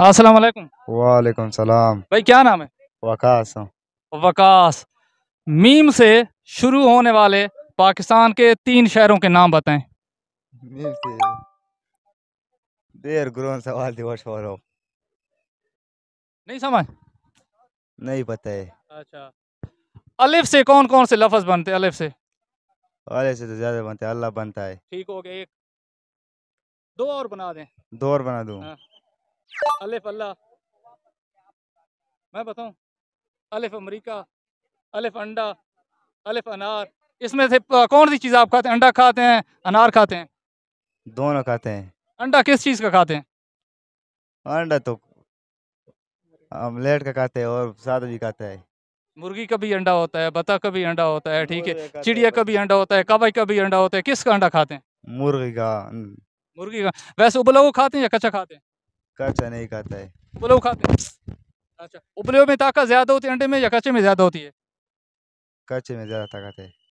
अस्सलाम वालेकुम वालेकुम सलाम भाई क्या नाम है वकास वकास मीम से शुरू होने वाले पाकिस्तान के तीन शहरों के नाम बताएं मीम से देर ग्रोन सवाल दिवस हो नहीं समझ नहीं पता है अच्छा अलिफ से कौन कौन से लफ्ज बनते अलिफ से अलिफ से तो ज्यादा बनते अल्लाह बनता है ठीक हो गया एक दो और बना दें दो और बना दूं हाँ। अलिफ अल्लाह मैं बताऊं अलिफ अमेरिका अलिफ अंडा अलिफ अनार इसमें से कौन सी चीज़ आप खाते हैं अंडा खाते हैं अनार खाते हैं दोनों खाते हैं अंडा किस चीज़ का खाते हैं अंडा तो ऑमलेट का खाते हैं और सादा भी खाते हैं मुर्गी का भी अंडा होता है बता का भी अंडा होता है ठीक है चिड़िया का भी अंडा होता है कबाई का भी अंडा होता है किसका अंडा खाते हैं मुर्गी का मुर्गी का वैसे उबला हुआ खाते हैं या कच्चा खाते हैं कच्चा नहीं खाता है उबले खाते अच्छा उबले में ताकत ज़्यादा होती है अंडे में या कच्चे में ज़्यादा होती है कच्चे में ज़्यादा ताकत है